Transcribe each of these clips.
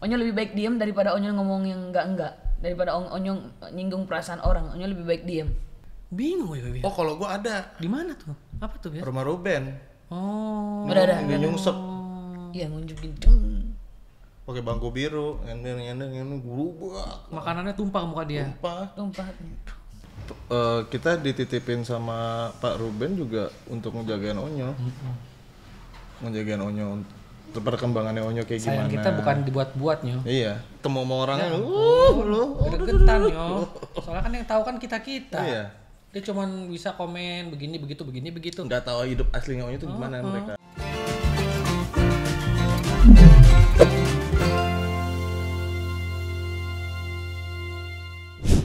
Onyo lebih baik diem daripada Onyo ngomong yang enggak-enggak. Daripada Onyo nyinggung perasaan orang, Onyo lebih baik diem. Bingung ya, Oh, kalau gua ada. Di mana tuh? Apa tuh, biasa? Rumah Ruben. Oh. Udah ada. Nggak nyungsep. Iya, ngunjukin. oke bangku biru, nyender nyender guru gua Makanannya tumpah muka dia. Tumpah. Tumpah. Uh, kita dititipin sama Pak Ruben juga untuk ngejagain Onyo. Mm -hmm. Ngejagain Onyo perkembangannya Onyo kayak Sayang gimana. kita bukan dibuat-buat Nyo. Iya. Temu sama orangnya ya. uh lu gergetan Nyo. Soalnya kan yang tahu kan kita-kita. Iya. Dia cuman bisa komen begini begitu begini begitu. Gak tahu hidup aslinya Onyo itu uh, oh, gimana uh. mereka.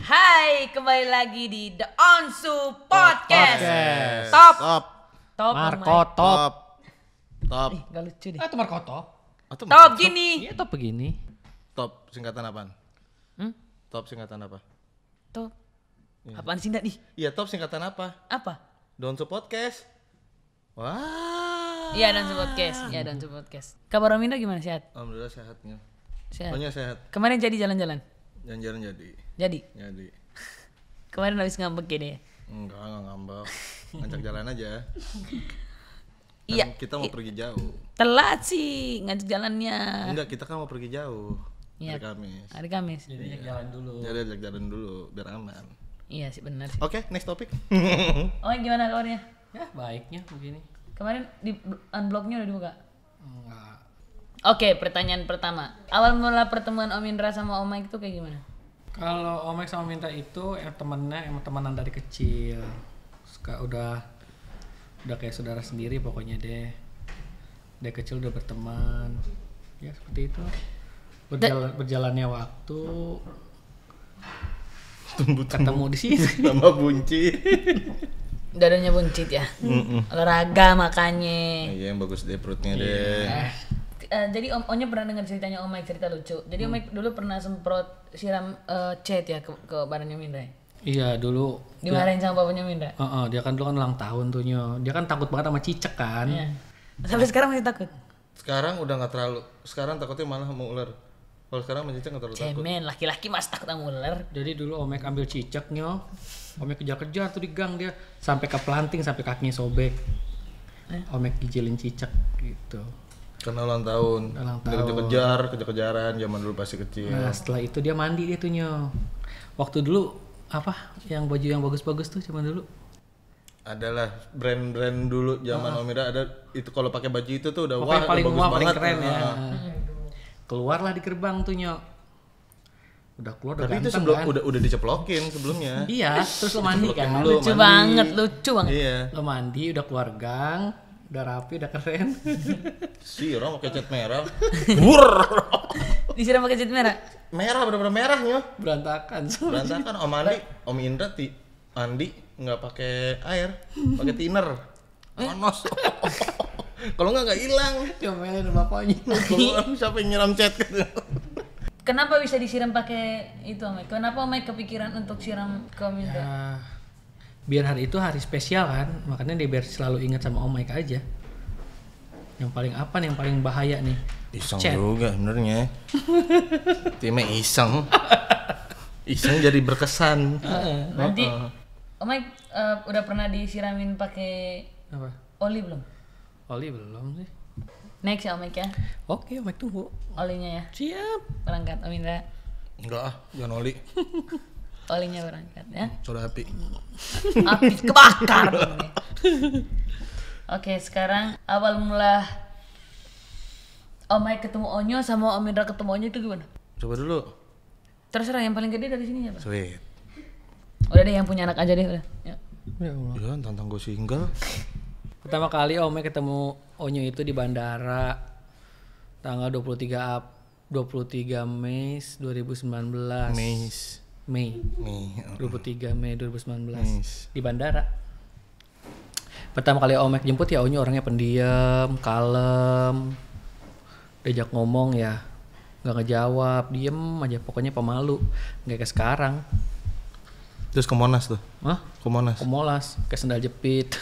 Hai, kembali lagi di The Onsu Podcast. Podcast. Top. Top. Top. Marco Top. top Top. Eh, gak lucu deh. Atau ah, Markoto. Atau oh, Top gini. Iya top begini. Top singkatan apaan? Hmm? Top singkatan apa? Top. Ya. Apaan sih nih? Iya top singkatan apa? Apa? Don't support podcast. Wah. Iya don't support podcast. Iya don't support podcast. Kabar Om gimana sehat? Alhamdulillah sehatnya. Sehat. Pokoknya sehat. Kemarin jadi jalan-jalan. Jalan-jalan jadi. Jadi. Jadi. Kemarin habis ngambek gini ya? Enggak, enggak ngambek. Ngajak jalan aja. Iya. Kita mau pergi jauh. Telat sih ngajak jalannya. Enggak, kita kan mau pergi jauh. Iya. Hari Kamis. Hari Kamis. Jadi iya. jalan dulu. Jadi ajak jalan dulu biar aman. Iya sih benar Oke, okay, next topic. oh, gimana kabarnya? Ya, baiknya begini. Kemarin di unblocknya udah dibuka? Enggak. Oke, okay, pertanyaan pertama. Awal mula pertemuan Om Indra sama Om Mike itu kayak gimana? Kalau Om Mike sama Minta itu ya temennya emang temenan dari kecil. Suka udah udah kayak saudara sendiri pokoknya deh dari kecil udah berteman ya seperti itu berjalan berjalannya waktu tumbuh, tumbuh. ketemu di sini sama buncit dadanya buncit ya Mm-mm. olahraga makanya iya yang bagus deh perutnya yeah. deh uh, jadi om Onya pernah dengar ceritanya Om Mike cerita lucu jadi hmm. Om Mike dulu pernah semprot siram uh, eh, cat ya ke, ke badannya Mindai ya? Iya dulu. Dimarahin sama bapaknya Minda. Uh, uh, dia kan dulu kan ulang tahun tuh nyo. Dia kan takut banget sama cicak kan. Iya. Sampai sekarang masih takut. Sekarang udah gak terlalu. Sekarang takutnya malah mau ular. Kalau sekarang sama cicak nggak terlalu Cemen, takut. Cemen laki-laki masih takut sama ular. Jadi dulu Omek ambil cicak nyo. Omek kejar-kejar tuh di gang dia sampai ke pelanting sampai kakinya sobek. Eh? Omek gijilin cicak gitu. Karena ulang tahun. tahun. Kejar-kejar, kejaran zaman dulu pasti kecil. Nah, setelah itu dia mandi itu nyo. Waktu dulu apa yang baju yang bagus-bagus tuh zaman dulu? Adalah brand-brand dulu zaman ah. Omira ada itu kalau pakai baju itu tuh udah Pokoknya wah paling bagus wah, banget. paling keren uh. ya. Ah. Keluarlah di gerbang tuh nyok. Udah keluar tapi udah itu sebelum kan? udah udah diceplokin sebelumnya. Iya, terus lo mandi kan. lucu mandi. banget, lucu banget. Iya. Lo mandi udah keluar gang, udah rapi, udah keren. Siram pakai cat merah. Wur. Disiram pakai cat merah. Merah bener-bener merahnya. Berantakan. So. Berantakan. Om Andi, Om Indra ti Andi nggak pakai air, pakai thinner. Eh. Panas. Kalau nggak nggak hilang. Diomelin bapaknya. Kalau siapa yang nyiram cat Kenapa bisa disiram pakai itu Om Kenapa Om kepikiran untuk siram ke Indra? Ya biar hari itu hari spesial kan makanya dia biar selalu ingat sama Om Mike aja yang paling apa nih yang paling bahaya nih iseng Chat. juga sebenarnya timnya iseng iseng jadi berkesan uh, nanti uh, Om Mike uh, udah pernah disiramin pakai apa oli belum oli belum sih next ya Om Mike ya oke Om Mike tunggu olinya ya siap berangkat Om Indra enggak ah jangan oli olinya berangkat ya sudah api api kebakar oke sekarang awal mula Omai ketemu Onyo sama Om Indra ketemu Onyo itu gimana? Coba dulu. Terserah yang paling gede dari sini ya, Pak. Sweet. Udah deh yang punya anak aja deh udah. Ya. Ya Allah. Ya, tantang gue single. Pertama kali Omai ketemu Onyo itu di bandara tanggal 23 April 23 Mei 2019. Mei. Mei. Mei. Okay. 23 Mei 2019 nice. di bandara. Pertama kali Omek jemput ya Onyo oh, orangnya pendiam, kalem. Diajak ngomong ya nggak ngejawab, diem aja pokoknya pemalu, nggak kayak sekarang. Terus ke Monas tuh? Hah? Ke Monas? Ke Monas, kayak sendal jepit.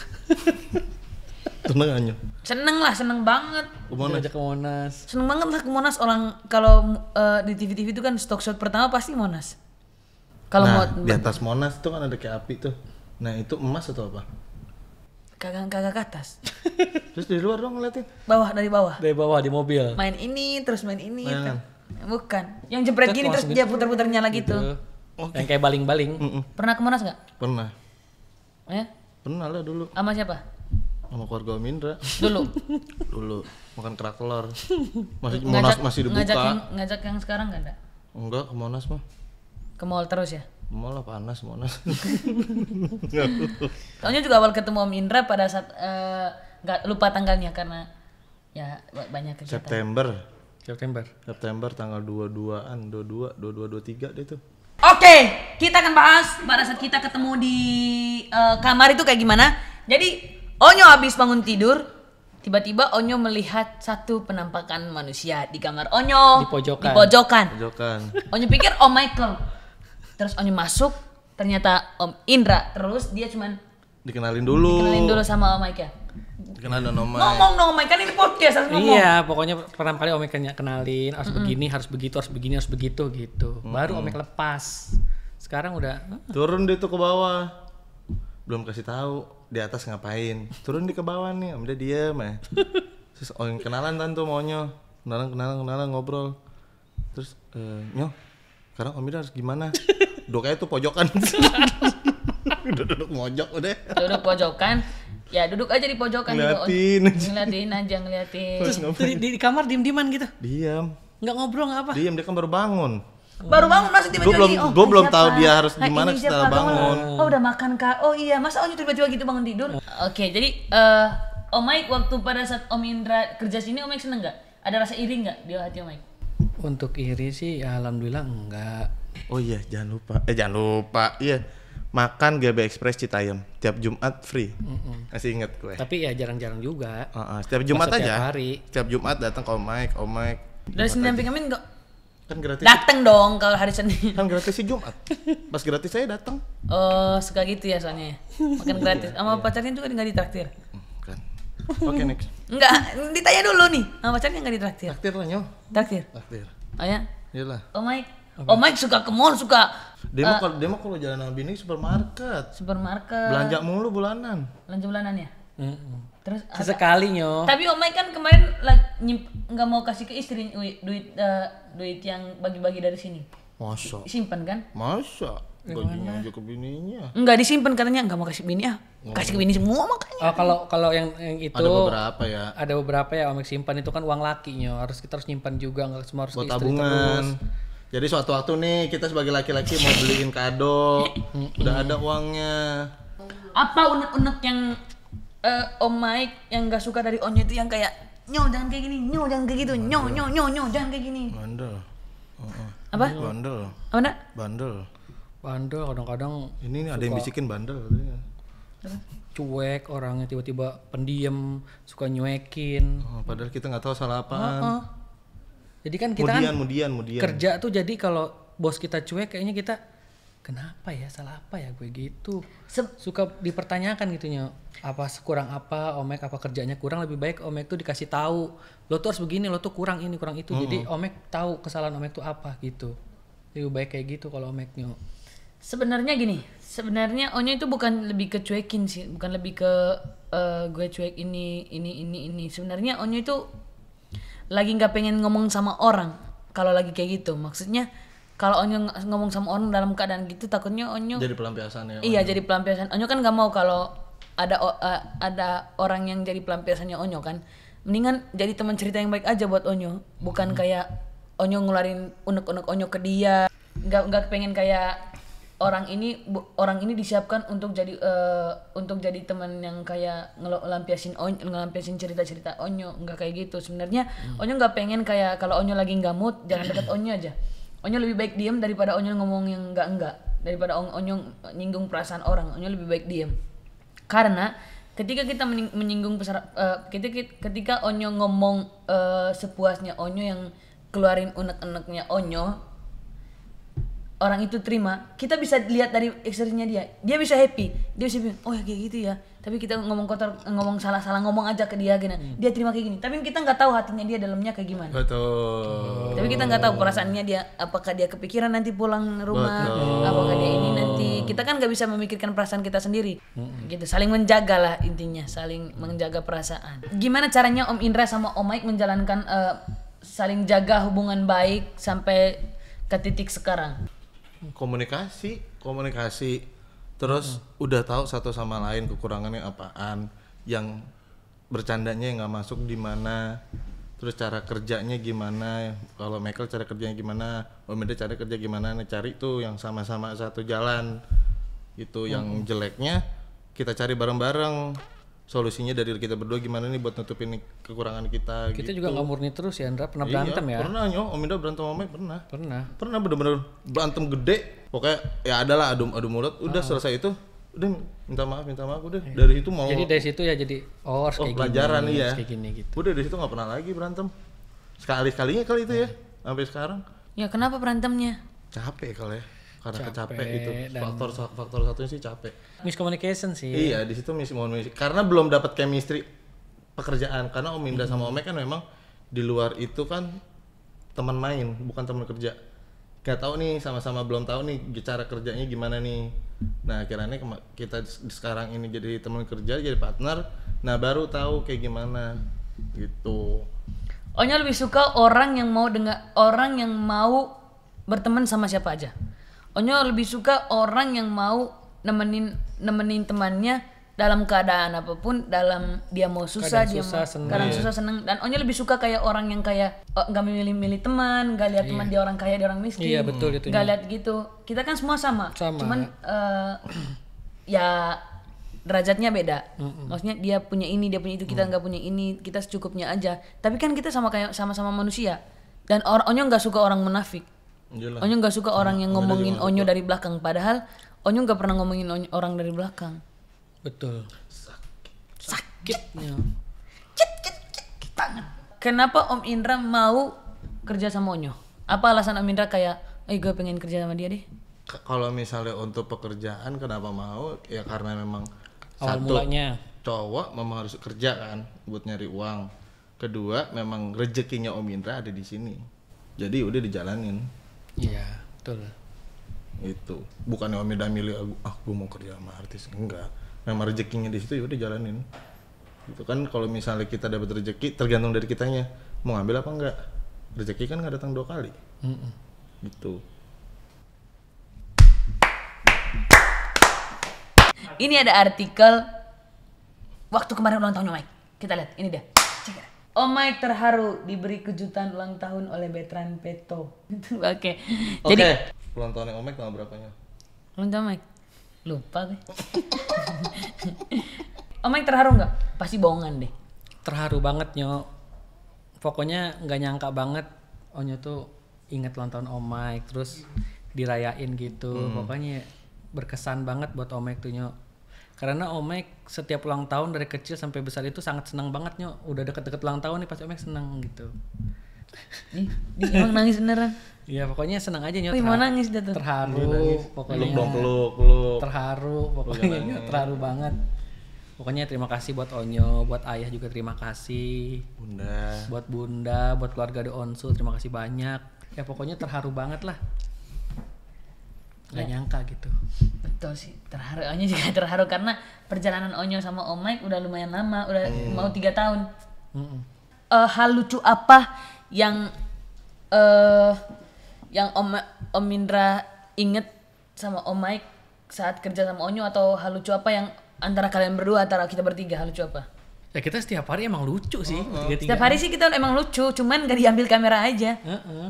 seneng aja? Seneng lah, seneng banget. Ke Monas? ke Monas. Seneng banget lah ke Monas orang kalau uh, di TV-TV itu kan stock shot pertama pasti Monas kalau nah, mau di atas Monas itu kan ada kayak api tuh. Nah, itu emas atau apa? Kagak kagak ke atas. terus di luar dong ngeliatin. Bawah dari bawah. Dari bawah di mobil. Main ini terus main ini. Main. Kan. Kan? Bukan. Yang jepret gini terus dia gitu. putar-putarnya lagi gitu. tuh. Okay. Yang kayak baling-baling. Pernah ke Monas nggak? Pernah. Ya? Pernah lah dulu. Sama siapa? Sama keluarga Mindra. Dulu. dulu makan kerak telur. Masih ngajak, Monas masih dibuka. Ngajak yang, ngajak yang sekarang gak ada? Enggak, ke Monas mah. Ke mall terus ya? Mall panas, monas. Soalnya juga awal ketemu Om Indra pada saat eh, nggak uh, lupa tanggalnya karena ya banyak kegiatan. September. September. September tanggal 22-an, 22, 22 23 deh tuh. Oke, okay, kita akan bahas pada saat kita ketemu di uh, kamar itu kayak gimana. Jadi Onyo habis bangun tidur, Tiba-tiba Onyo melihat satu penampakan manusia di kamar Onyo. Di pojokan. Di pojokan. pojokan. Onyo pikir Oh Michael terus Onyu masuk ternyata Om Indra terus dia cuman dikenalin dulu dikenalin dulu sama Om Mike ya dikenalin dong Om Mike ngomong dong Mike kan ini podcast harus ngomong iya pokoknya pertama kali Om Mike kenalin harus mm -hmm. begini harus begitu harus begini harus begitu gitu mm -hmm. baru Om Mike lepas sekarang udah turun deh tuh ke bawah belum kasih tahu di atas ngapain turun di ke bawah nih Om dia diem ya terus Om kenalan tentu maunya kenalan kenalan kenalan ngobrol terus uh, eh, nyoh sekarang Om Ida harus gimana? Duduknya tuh pojokan. udah duduk mojok udah. Duduk pojokan. Ya duduk aja di pojokan ngeliatin. gitu. Ngeliatin aja ngeliatin. Terus di, di, di kamar diem-dieman gitu. Diam. Nggak ngobrol nggak apa? Diam dia kan baru bangun. Baru bangun masih tiba-tiba belum, oh, gue belum tahu dia harus nah, gimana nah, setelah bangun. bangun. Oh udah makan kak. Oh iya masa Om tiba-tiba gitu bangun tidur. Oke okay, jadi uh, Om Mike waktu pada saat Om Indra kerja sini Om Mike seneng nggak? Ada rasa iri nggak di hati Om Mike? Untuk iri sih ya alhamdulillah enggak. Oh iya, jangan lupa. Eh jangan lupa. Iya. Makan GB Express Citayam tiap Jumat free. Mm-mm. Masih inget gue. Tapi ya jarang-jarang juga. Uh-uh. Setiap Jumat Masa aja. Tiap hari. Setiap Jumat datang ke Mike, Om Mike. Dari Senin sampai Kamis enggak kan gratis datang dong kalau hari Senin kan gratis sih Jumat pas gratis saya datang oh suka gitu ya soalnya ya? makan iya, gratis sama iya. pacarnya juga nggak ditraktir kan oke okay, next Enggak, ditanya dulu nih. Sama pacarnya kan enggak ditraktir? Traktir lah, Nyong. Traktir. Traktir. Oh ya? Iyalah. Oh Mike. Oh Mike suka ke mall, suka Demo uh, eh, kalau demo kalau jalan sama bini supermarket. Supermarket. Belanja mulu bulanan. Belanja bulanan ya? Mm -hmm. Terus sesekali nyo. Tapi Om Mike kan kemarin nggak mau kasih ke istri duit uh, duit yang bagi-bagi dari sini. Masa? Simpan kan? Masa? Gajinya aja ke bininya. Enggak disimpan katanya enggak mau kasih bini ah. Kasih ke bini ah. semua makanya. Oh, kalau kalau yang yang itu ada beberapa ya. Ada beberapa ya Om simpan itu kan uang lakinya. Harus kita harus nyimpan juga enggak semua harus Buat tabungan. Terus. Jadi suatu waktu nih kita sebagai laki-laki mau beliin kado, udah ada uangnya. Apa unek-unek yang uh, Om Mike yang gak suka dari Onnya itu yang kayak nyo jangan kayak gini, nyo jangan kayak gitu, nyo nyo nyo nyo jangan kayak gini. Bandel. Oh, oh. Apa? Bandel. Apa nak? Bandel bandel kadang-kadang ini suka... ada yang bisikin bandel katanya cuek orangnya tiba-tiba pendiam suka nyuekin oh, padahal kita nggak tahu salah apa. uh -uh. jadi kan kita kan mudian, kan mudian, mudian. kerja tuh jadi kalau bos kita cuek kayaknya kita kenapa ya salah apa ya gue gitu suka dipertanyakan gitu gitunya apa kurang apa omek apa kerjanya kurang lebih baik omek tuh dikasih tahu lo tuh harus begini lo tuh kurang ini kurang itu mm -hmm. jadi omek tahu kesalahan omek tuh apa gitu lebih baik kayak gitu kalau omeknya Sebenarnya gini, sebenarnya Onya itu bukan lebih ke cuekin sih, bukan lebih ke uh, gue cuek ini ini ini ini. Sebenarnya Onya itu lagi nggak pengen ngomong sama orang kalau lagi kayak gitu. Maksudnya kalau Onyo ngomong sama orang dalam keadaan gitu takutnya Onyo jadi pelampiasan ya. Iya, jadi pelampiasan. Onyo kan nggak mau kalau ada uh, ada orang yang jadi pelampiasannya Onyo kan. Mendingan jadi teman cerita yang baik aja buat Onyo, bukan hmm. kayak Onyo ngelarin unek-unek Onyo ke dia. Nggak nggak pengen kayak orang ini orang ini disiapkan untuk jadi uh, untuk jadi teman yang kayak ngelampiasin on ngelampiasin cerita-cerita Onyo nggak kayak gitu sebenarnya hmm. Onyo nggak pengen kayak kalau Onyo lagi nggak mood jangan deket Onyo aja Onyo lebih baik diem daripada Onyo ngomong yang nggak enggak daripada Onyo nyinggung perasaan orang Onyo lebih baik diem karena ketika kita menyinggung pesara, uh, eh, ketika ketika Onyo ngomong uh, sepuasnya Onyo yang keluarin unek-uneknya Onyo orang itu terima kita bisa lihat dari ekspresinya dia dia bisa happy dia bisa bilang oh ya kayak gitu ya tapi kita ngomong kotor ngomong salah salah ngomong aja ke dia gini hmm. dia terima kayak gini tapi kita nggak tahu hatinya dia dalamnya kayak gimana betul tapi kita nggak tahu perasaannya dia apakah dia kepikiran nanti pulang rumah betul. apakah dia ini nanti kita kan nggak bisa memikirkan perasaan kita sendiri hmm. gitu saling menjaga lah intinya saling hmm. menjaga perasaan gimana caranya Om Indra sama Om Mike menjalankan uh, saling jaga hubungan baik sampai ke titik sekarang komunikasi komunikasi terus hmm. udah tahu satu sama lain kekurangannya apaan yang bercandanya nggak masuk di mana terus cara kerjanya gimana kalau Michael cara kerjanya gimana Omida cara kerja gimana nih cari tuh yang sama-sama satu jalan itu hmm. yang jeleknya kita cari bareng-bareng solusinya dari kita berdua gimana nih buat nutupin kekurangan kita kita gitu. juga nggak murni terus ya Andra pernah iya, berantem ya pernah nyok. Om Indra berantem sama Mike pernah pernah pernah bener-bener berantem gede pokoknya ya ada lah, adu adu mulut udah ah. selesai itu udah minta maaf minta maaf udah iya. dari itu mau jadi dari situ ya jadi oh, harus oh kayak pelajaran gini, iya kayak gini gitu udah dari situ nggak pernah lagi berantem sekali sekalinya kali itu ya, ya sampai sekarang ya kenapa berantemnya capek kali ya karena capek, kecapek gitu. Faktor faktor satunya sih capek. Miscommunication sih. Iya, di situ miscommunication. Karena belum dapat chemistry pekerjaan karena Om Indah hmm. sama om kan memang di luar itu kan teman main, bukan teman kerja. Gak tahu nih sama-sama belum tahu nih cara kerjanya gimana nih. Nah, akhirnya kita sekarang ini jadi teman kerja, jadi partner. Nah, baru tahu kayak gimana gitu. Ohnya lebih suka orang yang mau dengar orang yang mau berteman sama siapa aja. Onyo lebih suka orang yang mau nemenin nemenin temannya dalam keadaan apapun dalam dia mau susah kadang dia mau seneng. kadang iya. susah seneng dan Onyo lebih suka kayak orang yang kayak oh, nggak oh, milih-milih teman gak lihat iya. teman dia orang kaya dia orang miskin iya betul itu nggak lihat gitu kita kan semua sama, sama. cuman uh, ya derajatnya beda. Mm-mm. Maksudnya dia punya ini, dia punya itu, kita mm. nggak mm. punya ini, kita secukupnya aja. Tapi kan kita sama kayak sama-sama manusia. Dan Onyo nggak suka orang munafik. Yalah. Onyo nggak suka orang nah, yang ngomongin Onyo dari belakang padahal Onyo nggak pernah ngomongin onyo, orang dari belakang. Betul. Sakit. Sakitnya. Cet cet cet Kenapa Om Indra mau kerja sama Onyo? Apa alasan Om Indra kayak, eh gue pengen kerja sama dia deh? Kalau misalnya untuk pekerjaan kenapa mau? Ya karena memang awal satu, mulanya cowok memang harus kerja kan buat nyari uang. Kedua, memang rezekinya Om Indra ada di sini. Jadi udah dijalanin Iya, betul. Itu bukan yang udah milih aku, ah gue mau kerja sama artis enggak. Memang rezekinya di situ ya udah jalanin. Itu kan kalau misalnya kita dapat rezeki tergantung dari kitanya mau ngambil apa enggak. Rezeki kan nggak datang dua kali. Mm -mm. Gitu. Ini ada artikel waktu kemarin ulang tahunnya Mike. Kita lihat, ini dia. Oh Mike terharu diberi kejutan ulang tahun oleh Betran Peto. Oke. okay. Jadi ulang ulang tahunnya Mike tanggal berapanya? Ulang tahun Mike Lupa deh. Om Mike terharu nggak? Pasti bohongan deh. Terharu banget nyo. Pokoknya nggak nyangka banget Onyo tuh inget ulang tahun Om Mike terus dirayain gitu. Hmm. Pokoknya berkesan banget buat Om Mike tuh nyok karena Omek setiap ulang tahun dari kecil sampai besar itu sangat senang banget nyok, udah deket-deket ulang tahun nih pas Omek senang gitu dia emang nangis beneran Iya pokoknya senang aja nyok. Oh, mau nangis dia tuh terharu pokoknya peluk peluk peluk terharu pokoknya nyok, terharu banget Pokoknya terima kasih buat Onyo, buat ayah juga terima kasih. Bunda. Buat bunda, buat keluarga di Onsu terima kasih banyak. Ya pokoknya terharu banget lah nggak iya. nyangka gitu betul sih terharu Onyo juga terharu karena perjalanan Onyo sama Om Mike udah lumayan lama udah mm. mau tiga tahun -mm. uh, hal lucu apa yang uh, yang Om Om Indra inget sama Om Mike saat kerja sama Onyo atau hal lucu apa yang antara kalian berdua antara kita bertiga hal lucu apa ya kita setiap hari emang lucu sih oh, oh. Tiga setiap hari sih kita emang lucu cuman gak diambil kamera aja uh -uh.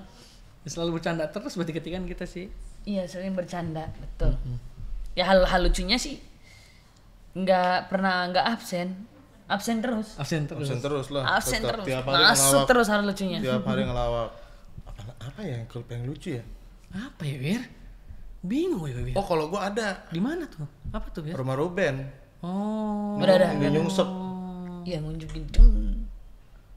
selalu bercanda terus berarti ketikan kita sih Iya sering bercanda betul. Mm -hmm. Ya hal hal lucunya sih nggak pernah nggak absen absen terus absen terus absen terus lah absen terus tiap hari masuk ngelawak, terus hal lucunya tiap hari mm-hmm. ngelawak apa, apa ya yang klub yang lucu ya apa ya Wir bingung ya Wir oh kalau gua ada di mana tuh apa tuh Wir rumah Ruben oh Ada ada nyungsep iya ngunjukin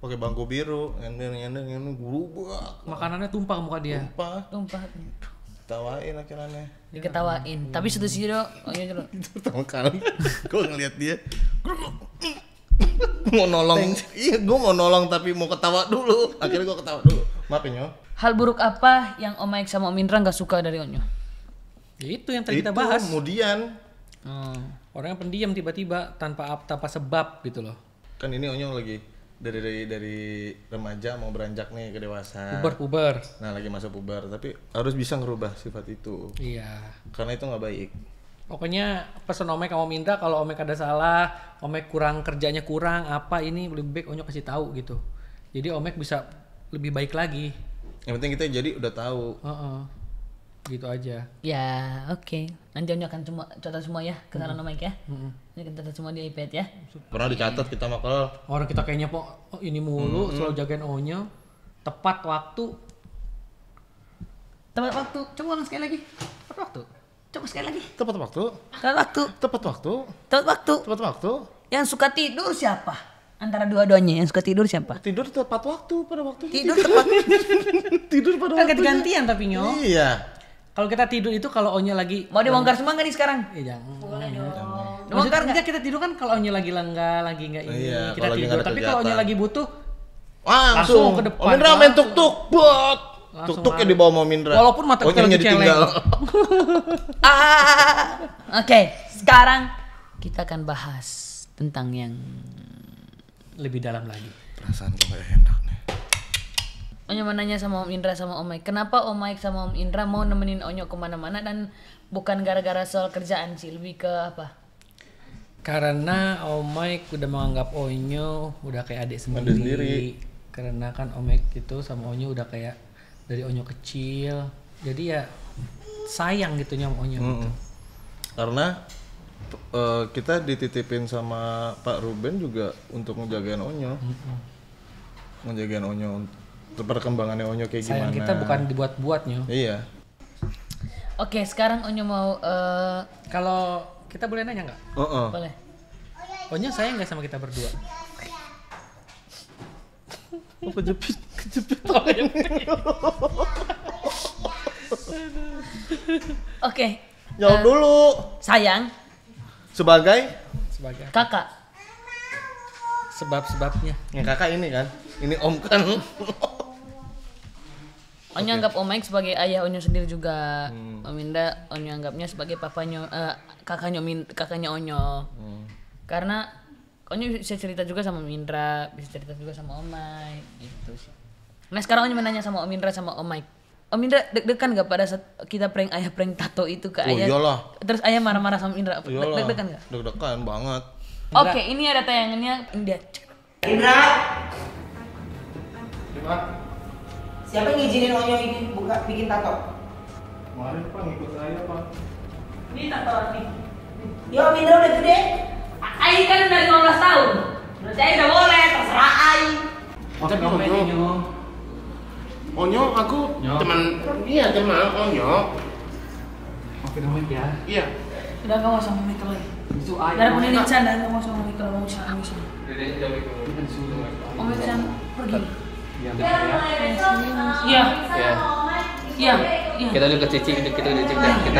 pakai bangku biru ini ini ini guru makanannya tumpah muka dia tumpah tumpah ketawain akhirnya diketawain hmm. tapi satu sih dok oh iya pertama kali gue ngeliat dia mau nolong iya gue mau nolong tapi mau ketawa dulu akhirnya gue ketawa dulu maafin yo hal buruk apa yang Om Mike sama Om Indra nggak suka dari Onyo ya itu yang tadi itu, kita bahas kemudian hmm. orang yang pendiam tiba-tiba tanpa tanpa sebab gitu loh kan ini Onyo lagi dari dari, remaja mau beranjak nih ke dewasa puber puber nah lagi masa puber tapi harus bisa ngerubah sifat itu iya karena itu nggak baik pokoknya pesan omek kamu minta kalau omek ada salah omek kurang kerjanya kurang apa ini lebih baik onyok kasih tahu gitu jadi omek bisa lebih baik lagi yang penting kita jadi udah tahu uh -uh gitu aja ya oke okay. nanti Oni akan cuma catat semua ya kenalan mm -hmm. Mike ya mm -hmm. ini kita catat semua di iPad ya pernah dicatat kita makal orang kita kayaknya kok oh, ini mulu mm -hmm. selalu jagain O tepat waktu tepat waktu coba ulang sekali lagi tepat waktu coba sekali lagi tepat waktu tepat waktu tepat waktu tepat waktu tepat waktu yang suka tidur siapa antara dua-duanya yang suka tidur siapa? Tidur tepat waktu pada waktu. Tidur, tidur tepat. tidur pada kan waktu. Ganti-gantian tapi nyok Iya. Kalau kita tidur itu kalau onya lagi mau dibongkar semua nggak nih sekarang? Iya jangan. Boleh dong. Maksudnya enggak kita tidur kan kalau onya lagi lengga, lagi nggak ini, iya, kita tidur. Tapi kalau onya lagi butuh langsung, langsung ke depan. Oh, Mindra main tuk tuk, buat Tuk tuk ya di bawah Mindra. Walaupun mata kita lagi ditinggal. Ah, ah, ah, ah, Oke, sekarang kita akan bahas tentang yang lebih dalam lagi. Perasaan gue enak. Onyo mau nanya sama Om Indra sama Om Mike, kenapa Om Mike sama Om Indra mau nemenin Onyo kemana-mana dan bukan gara-gara soal kerjaan sih, lebih ke apa? Karena Om Mike udah menganggap Onyo udah kayak adik sendiri. sendiri. Karena kan Om Mike itu sama Onyo udah kayak dari Onyo kecil, jadi ya sayang gitu nyam Onyo. Mm gitu. Karena uh, kita dititipin sama Pak Ruben juga untuk ngejagain Onyo. Mm hmm Ngejagain Onyo perkembangannya Onyo kayak Sayang gimana. kita bukan dibuat buatnya Iya. Oke, sekarang Onyo mau uh... kalau kita boleh nanya nggak? Uh -uh. Boleh. Onyo sayang nggak sama kita berdua? Oh, kejepit, kejepit. Oh, iya. Oke. Okay. Jawab uh, dulu. Sayang. Sebagai? Sebagai. Kakak. Sebab-sebabnya. Ya kakak ini kan. Ini om kan. Onyo anggap Om Mike sebagai ayah Onyo sendiri juga. Hmm. Om Minda Onyo anggapnya sebagai papanya uh, eh, kakaknya Min, kakaknya Onyo. Hmm. Karena Onyo bisa cerita juga sama Mindra, bisa cerita juga sama Om Mike gitu sih. Nah, sekarang Onyo menanya sama Om Indra sama Om Mike. Om Indra deg-degan gak pada saat kita prank ayah prank tato itu ke oh, ayah? Iyalah. Terus ayah marah-marah sama Indra. Deg-degan gak? Deg-degan banget. Oke, okay, ini ada tayangannya Indra. Indra. Siapa yang ngizinin Onyo ini buka bikin tato? Kemarin Pak ngikut saya Pak. Ini tato lagi. Yo Mindra udah gede. Ai kan udah 15 tahun. Berarti Ai udah boleh, terserah Ai. Oke, komen Onyo. Onyo aku teman iya teman Onyo. Oke, Omik ya. Iya. Udah gak usah ngomik lagi. Itu Ayu. Daripada ini bercanda, gak usah ngomik lagi. Mau usah ngomik lagi. omik Chan, pergi. Eh, iya. Iya. Iya. Iya. iya. Kita lihat ke Cici, kita lihat Cici kita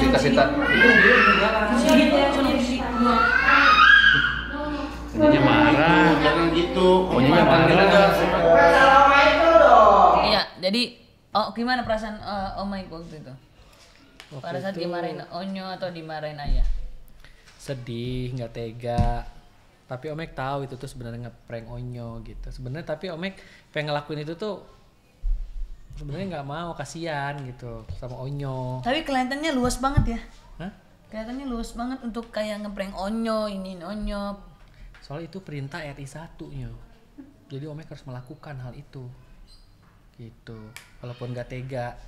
dikasih tak. ini marah. Jangan iya. gitu. Onyanya marah. Iya, jadi oh gimana perasaan uh, my God waktu itu? Waktu Pada saat itu... dimarahin Onyo atau dimarahin ayah? Sedih, nggak tega, tapi Omek tahu itu tuh sebenarnya ngeprank Onyo gitu sebenarnya tapi Omek pengen ngelakuin itu tuh sebenarnya nggak mau kasihan gitu sama Onyo tapi kelihatannya luas banget ya Hah? kelihatannya luas banget untuk kayak ngeprank Onyo ini Onyo soalnya itu perintah RI 1 satunya jadi Omek harus melakukan hal itu gitu walaupun gak tega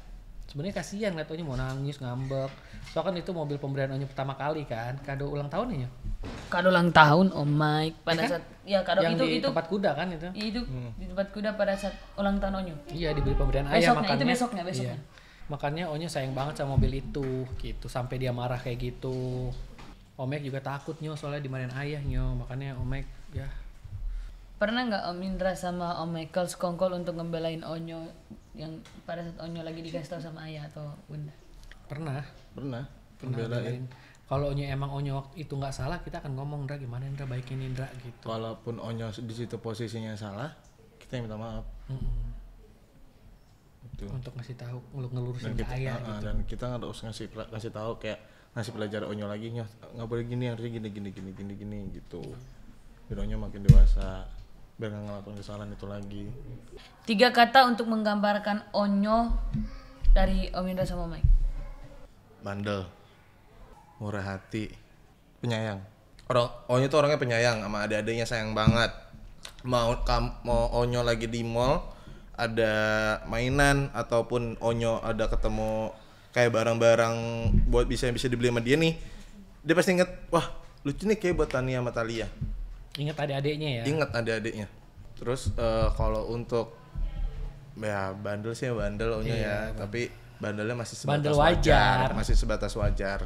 sebenarnya kasihan lihat mau nangis ngambek soalnya kan itu mobil pemberian Onyo pertama kali kan kado ulang tahun ya kado ulang tahun oh Mike pada ya kan? saat ya kado yang itu di itu tempat kuda kan itu itu hmm. di tempat kuda pada saat ulang tahun Onyo iya diberi pemberian ayah makanya itu besoknya besoknya iya. makanya Onyo sayang banget sama mobil itu gitu sampai dia marah kayak gitu Omek juga takut nyo soalnya dimarahin ayah nyo makanya Omek ya pernah nggak Om Indra sama Om Michael sekongkol untuk ngebelain Onyo yang pada saat Onyo lagi dikasih tau sama ayah atau bunda? Pernah. Pernah. Pernah. Kalau Onyo emang Onyo waktu itu nggak salah, kita akan ngomong Ndra gimana Ndra baikin indra gitu. Walaupun Onyo di situ posisinya salah, kita yang minta maaf. Mm -hmm. Untuk ngasih tahu, ngelurusin kita, ayah uh, gitu. Dan kita nggak harus ngasih ngasih tahu kayak ngasih pelajaran Onyo lagi nggak boleh gini harusnya gini gini gini gini gini gitu. bironya makin dewasa biar nggak ngelakuin kesalahan itu lagi tiga kata untuk menggambarkan Onyo dari Om Indra sama Mike bandel murah hati penyayang orang Onyo oh, itu orangnya penyayang sama adik-adiknya sayang banget mau mau Onyo lagi di mall ada mainan ataupun Onyo ada ketemu kayak barang-barang buat bisa bisa dibeli sama dia nih dia pasti inget wah lucu nih kayak buat Tania sama Talia Ingat adik-adiknya ya. Ingat adik-adiknya. Terus uh, kalau untuk ya bandel sih bandel ohnya iya, ya, bang. tapi bandelnya masih sebatas bandel wajar. wajar, masih sebatas wajar.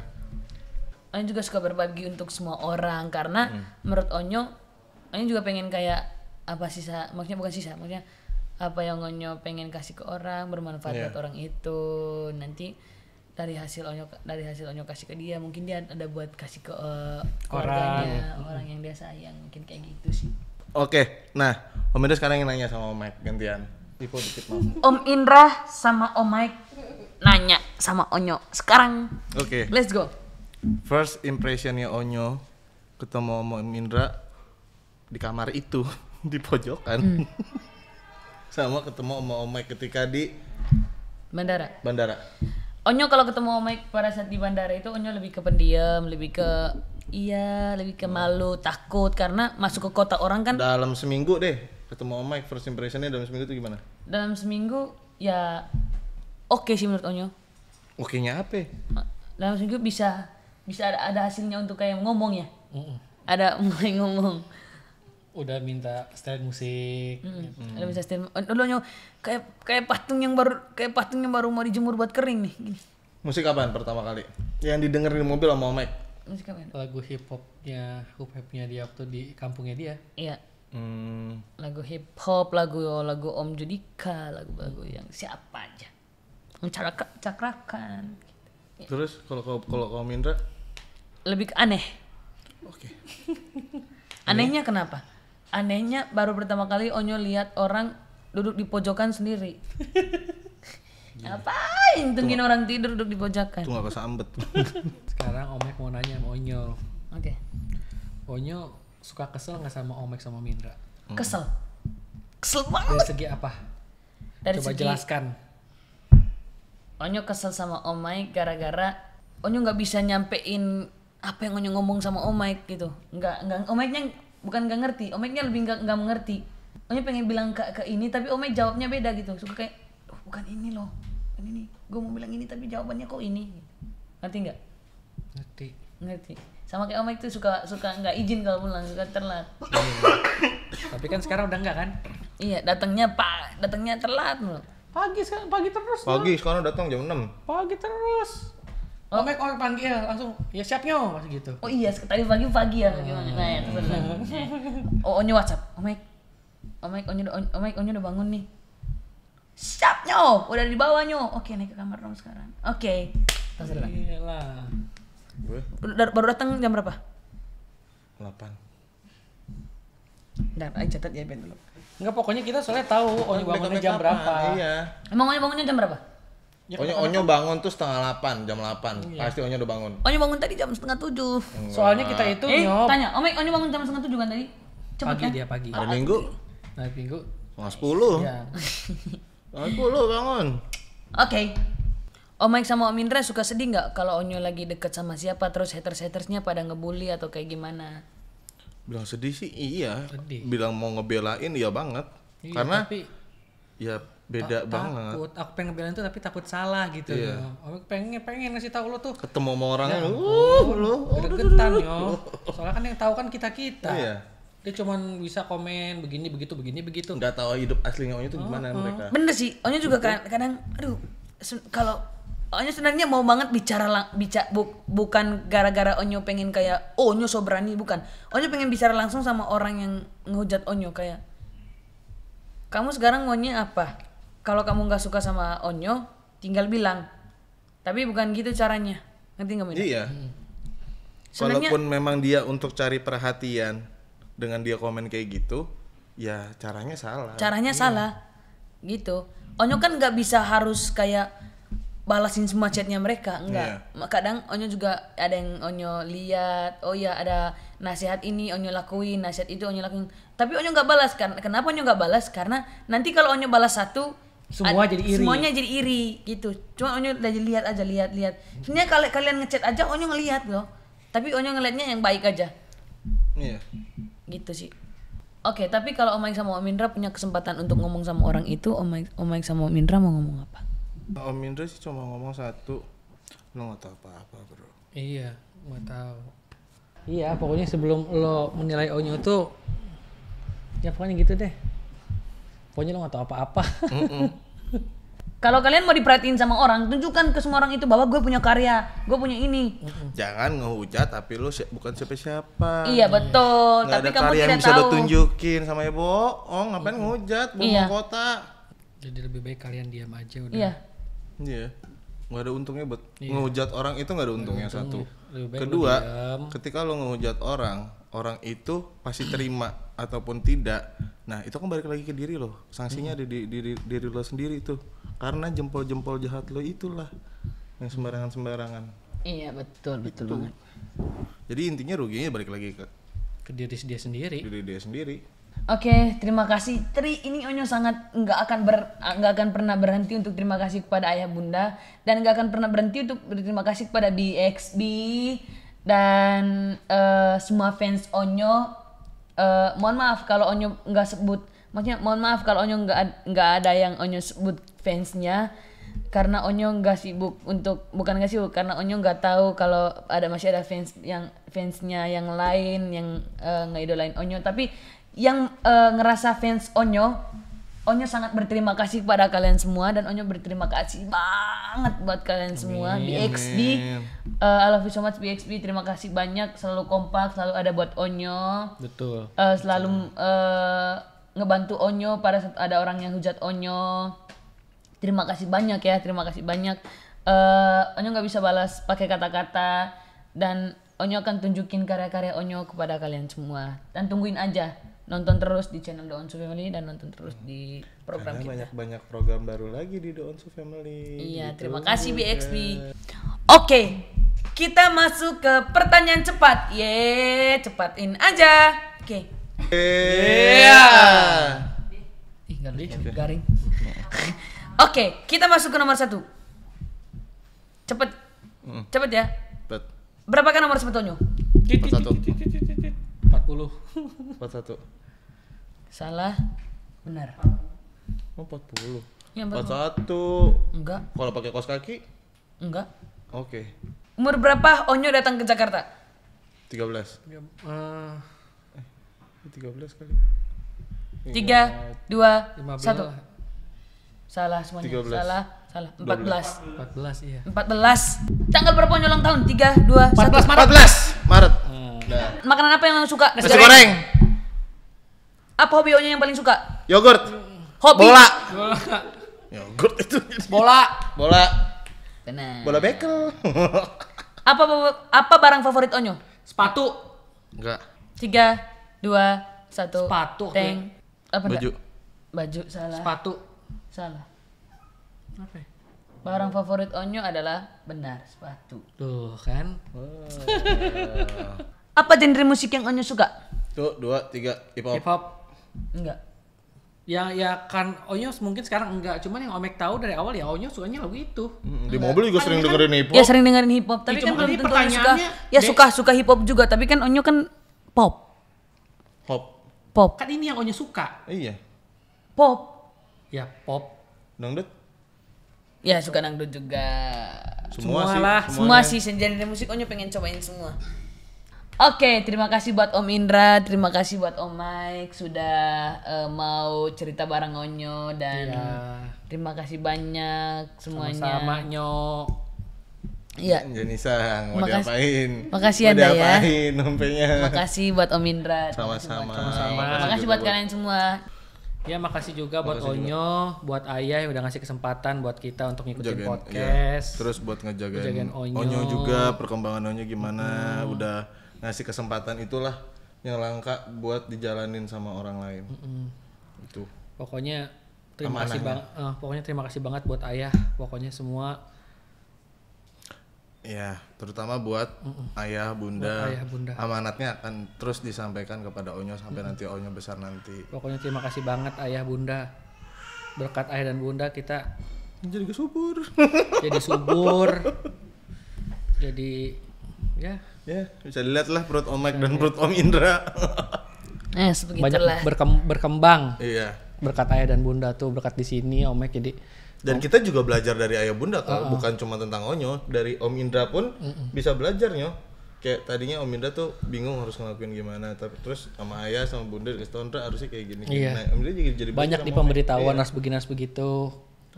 Ayo juga suka berbagi untuk semua orang karena hmm. menurut Onyo Ayo juga pengen kayak apa sisa maksudnya bukan sisa maksudnya apa yang Onyo pengen kasih ke orang bermanfaat yeah. buat orang itu nanti dari hasil onyo dari hasil onyo kasih ke dia mungkin dia ada buat kasih ke uh, eh, orang. Mm-hmm. orang yang dia sayang mungkin kayak gitu sih oke okay. nah om Indra sekarang yang nanya sama om Mike gantian Ipo dikit mau om Indra sama om Mike nanya sama Onyo sekarang oke okay. let's go first impressionnya Onyo ketemu om Indra di kamar itu di pojokan hmm. sama ketemu om Mike ketika di bandara bandara Onyo kalau ketemu Mike pada saat di bandara itu Onyo lebih ke pendiam, lebih ke iya, lebih ke malu, takut karena masuk ke kota orang kan. Dalam seminggu deh ketemu Mike first impressionnya dalam seminggu itu gimana? Dalam seminggu ya oke okay sih menurut Onyo. Oke nya apa? Dalam seminggu bisa bisa ada, ada hasilnya untuk kayak ngomong ya. Mm -mm. Ada mulai ngomong udah minta style musik mm -hmm. gitu. udah bisa style dulu kayak kayak patung yang baru kayak patung yang baru mau dijemur buat kering nih gini. musik kapan pertama kali yang didengar di mobil sama Mike musik apa? lagu hip hopnya hip hopnya dia waktu di kampungnya dia iya hmm. lagu hip hop lagu lagu Om Judika lagu-lagu yang siapa aja mencakrakan cakrakan gitu. iya. terus kalau kalau kamu Indra lebih aneh oke okay. Anehnya kenapa? anehnya baru pertama kali Onyo lihat orang duduk di pojokan sendiri iya. ngapain tungguin orang tidur duduk di pojokan tuh apa sambet sekarang Omek mau nanya sama Onyo oke okay. Onyo suka kesel nggak sama Omek sama Mindra kesel hmm. kesel banget dari segi apa dari coba segi... jelaskan Onyo kesel sama Omek gara-gara Onyo nggak bisa nyampein apa yang Onyo ngomong sama Omek gitu nggak nggak Omeknya bukan gak ngerti omeknya lebih gak, gak mengerti omnya pengen bilang ke, ke ini tapi omek jawabnya beda gitu suka kayak oh, bukan ini loh ini nih gue mau bilang ini tapi jawabannya kok ini ngerti nggak ngerti ngerti sama kayak omek tuh suka suka nggak izin kalau pulang suka terlat iya. tapi kan sekarang udah nggak kan iya datangnya pak datangnya terlat loh pagi sekarang pagi terus pagi sekarang datang jam 6 pagi terus Oh, Omek orang oh, panggil iya, langsung ya nyo masih gitu. Oh iya, tadi pagi pagi ya gimana? Hmm. Nah, ya, terus, oh onyo WhatsApp. Omek, Omek onyo Omek onyo udah bangun nih. siap nyo? udah di bawahnya. Oke, naik ke kamar dong sekarang. Oke. Terus Iyalah. Baru datang jam berapa? 8. Dan ayo catat ya Ben dulu. Enggak, pokoknya kita soalnya tahu Onyo bangunnya jam berapa. Iya. Emang Onyo bangunnya jam berapa? Ya, Onyo, Onyo kan- bangun tuh setengah delapan, jam delapan. Iya. Pasti Onyo udah bangun. Onyo bangun tadi jam setengah tujuh. Enggak. Soalnya kita itu eh, nyop. tanya, Omek, Onyo bangun jam setengah tujuh kan tadi? Cepet pagi kan? dia pagi. Hari Minggu. Hari Minggu. Setengah sepuluh. Iya. Setengah sepuluh bangun. Oke. Okay. Om sama Om Indra suka sedih nggak kalau Onyo lagi deket sama siapa terus haters-hatersnya pada ngebully atau kayak gimana? Bilang sedih sih iya. Sedih. Bilang mau ngebelain iya banget. Iya, Karena tapi... ya beda Ta banget. Takut, aku pengen ngebelain tuh tapi takut salah gitu. Iya. loh Aku pengen pengen ngasih tahu lo tuh. Ketemu sama orang ya, oh, uh, lo oh, deketan yo. Soalnya kan yang tahu kan kita-kita. Iya. Dia cuma bisa komen begini begitu begini begitu. nggak tahu hidup aslinya Onya tuh gimana oh, oh. mereka. Bener sih, Onya juga kan kadang aduh kalau Onyo sebenarnya mau banget bicara lang bicara bu bukan gara-gara Onyo pengen kayak oh, Onyo so berani bukan. Onyo pengen bicara langsung sama orang yang ngehujat Onyo kayak kamu sekarang maunya apa? kalau kamu nggak suka sama Onyo tinggal bilang tapi bukan gitu caranya ngerti nggak iya hmm. walaupun memang dia untuk cari perhatian dengan dia komen kayak gitu ya caranya salah caranya iya. salah gitu Onyo kan nggak bisa harus kayak balasin semua chatnya mereka enggak yeah. kadang Onyo juga ada yang Onyo lihat oh ya ada nasihat ini Onyo lakuin nasihat itu Onyo lakuin tapi Onyo nggak balas kan kenapa Onyo nggak balas karena nanti kalau Onyo balas satu semua jadi iri semuanya jadi iri gitu cuma onyo udah lihat aja lihat lihat sebenarnya kalau kalian ngechat aja onyo ngelihat loh tapi onyo ngelihatnya yang baik aja iya yeah. gitu sih oke okay, tapi kalau om sama omindra punya kesempatan untuk ngomong sama orang itu om Mike, sama omindra mau ngomong apa omindra sih cuma ngomong satu lo nggak tahu apa apa bro iya nggak tahu iya pokoknya sebelum lo menilai onyo tuh ya pokoknya gitu deh pokoknya lo gak tau apa-apa mm kalau kalian mau diperhatiin sama orang tunjukkan ke semua orang itu bahwa gue punya karya gue punya ini jangan ngehujat tapi lu si bukan siapa-siapa iya betul Nggak tapi ada kamu karya tidak yang bisa lo tunjukin sama ya bohong ngapain mm -hmm. ngehujat bohong iya. kota jadi lebih baik kalian diam aja udah iya iya Gak ada untungnya buat iya. ngehujat orang itu gak ada untungnya satu kedua ketika lo ngehujat orang orang itu pasti terima ataupun tidak nah itu kan balik lagi ke diri lo sanksinya hmm. ada di diri diri lo sendiri itu karena jempol-jempol jahat lo itulah yang sembarangan-sembarangan iya betul betul jadi intinya ruginya balik lagi ke ke diri dia sendiri diri dia sendiri Oke, okay, terima kasih. Tri ini Onyo sangat nggak akan ber nggak akan pernah berhenti untuk terima kasih kepada ayah bunda dan nggak akan pernah berhenti untuk berterima kasih kepada BXB dan uh, semua fans Onyo uh, mohon maaf kalau Onyo nggak sebut maksudnya mohon maaf kalau Onyo nggak nggak ada yang Onyo sebut fansnya karena Onyo nggak sibuk untuk bukan nggak sibuk karena Onyo nggak tahu kalau ada masih ada fans yang fansnya yang lain yang uh, idolain Onyo tapi yang uh, ngerasa fans Onyo Onyo sangat berterima kasih kepada kalian semua dan Onyo berterima kasih banget buat kalian semua amin, BXB Uh, eh, I love you so much BXB terima kasih banyak selalu kompak selalu ada buat Onyo betul uh, selalu Uh, ngebantu Onyo pada saat ada orang yang hujat Onyo terima kasih banyak ya terima kasih banyak uh, Onyo nggak bisa balas pakai kata-kata dan Onyo akan tunjukin karya-karya Onyo kepada kalian semua dan tungguin aja nonton terus di channel The Onsu Family dan nonton terus hmm. di program Karena kita. banyak banyak program baru lagi di The Onsu Family. Iya, gitu. terima kasih BXB. Oke. Oke, kita masuk ke pertanyaan cepat. Ye, cepatin aja. Oke. Iya. Ih, garing. garing. Oke, kita masuk ke nomor satu. Cepet. Hmm. Cepet ya. Cepet. Berapakah nomor sebetulnya? Satu. 40. 41. Salah. Benar. Oh, 40. Ya, 41. Enggak. Kalau pakai kos kaki? Enggak. Oke. Okay. Umur berapa Onyo datang ke Jakarta? 13. uh, eh, 13 eh, kali. 3 2 15. 1. Salah semuanya. 13. Salah. Salah. 14. 12. 14 iya. 14. Tanggal berapa Onyo ulang tahun? 3 2 14, 1. 14. 14. Nah. Makanan apa yang suka? Nasi, goreng. goreng. Apa hobi yang paling suka? Yogurt. Hobi. Bola. Yogurt itu. Bola. Bola. Benar. Bola bekel. apa apa barang favorit Onyo? Sepatu. Enggak. Tiga, dua, satu. Sepatu. Teng. Apa Baju. Enggak? Baju salah. Sepatu. Salah. Apa? Okay. Ya? Barang favorit Onyo adalah benar sepatu. Tuh kan. Wow. Oh, iya. Apa genre musik yang Onyo suka? Tuh, dua, tiga, hip hop. Hip hop. Enggak. Ya ya kan Onyo mungkin sekarang enggak, cuman yang Omek tahu dari awal ya Onyo sukanya lagu itu. Hmm, di mobil juga kan sering kan, dengerin hip hop. Ya sering dengerin hip hop, tapi kan ya, kan belum tentu suka. Ya suka suka hip hop juga, tapi kan Onyo kan pop. Pop. Pop. Kan ini yang Onyo suka. Iya. Pop. Ya pop. Dangdut. Ya suka dangdut juga. Semua, semua sih, lah. Semua, sih Senjata musik Onyo pengen cobain semua. Oke, okay, terima kasih buat Om Indra, terima kasih buat Om Mike sudah uh, mau cerita bareng Onyo dan iya. terima kasih banyak semuanya. Sama-sama Nyo. Iya. Indonesia mau Makas diapain? Makasih mau Anda ya. diapain, ya. Umpenya. Makasih buat Om Indra. Sama-sama. Sama-sama. Makasih buat kalian semua. Ya makasih juga buat makasih Onyo, juga. buat Ayah yang udah ngasih kesempatan buat kita untuk ngikutin jagain, iya. podcast. Iya. Terus buat ngejagain, ngejagain Onyo. Onyo juga perkembangan Onyo gimana, hmm. udah ngasih kesempatan itulah yang langka buat dijalanin sama orang lain mm-hmm. itu pokoknya terima Amanahnya. kasih bang. uh, pokoknya terima kasih banget buat ayah pokoknya semua ya terutama buat Mm-mm. ayah bunda buat ayah bunda amanatnya akan terus disampaikan kepada onyo sampai Mm-mm. nanti onyo besar nanti pokoknya terima kasih banget ayah bunda berkat ayah dan bunda kita jadi subur jadi subur jadi ya Ya, bisa dilihat lah perut Om Mike dan iya. perut Om Indra. eh, banyak berkem berkembang. Iya. Berkat ayah dan bunda tuh, berkat di sini Om Mike jadi dan oh. kita juga belajar dari ayah bunda kalau uh bukan cuma tentang Onyo, dari Om Indra pun uh -uh. bisa belajar nyo. Kayak tadinya Om Indra tuh bingung harus ngelakuin gimana, tapi terus sama ayah sama bunda terus harusnya kayak gini. Iya. Nah, Om Indra jadi, jadi banyak di pemberitahuan harus iya. begini harus begitu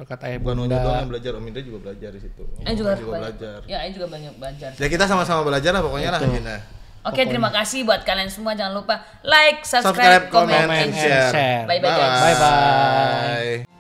Kata ayah Bukan Bunda. doang yang belajar, Om Indra juga belajar di situ. Om juga, juga belajar. Ya, ayah juga banyak belajar. Ya kita sama-sama belajar lah pokoknya lah Hina. Oke, terima kasih buat kalian semua. Jangan lupa like, subscribe, subscribe comment, comment, and share. Bye-bye. Bye-bye.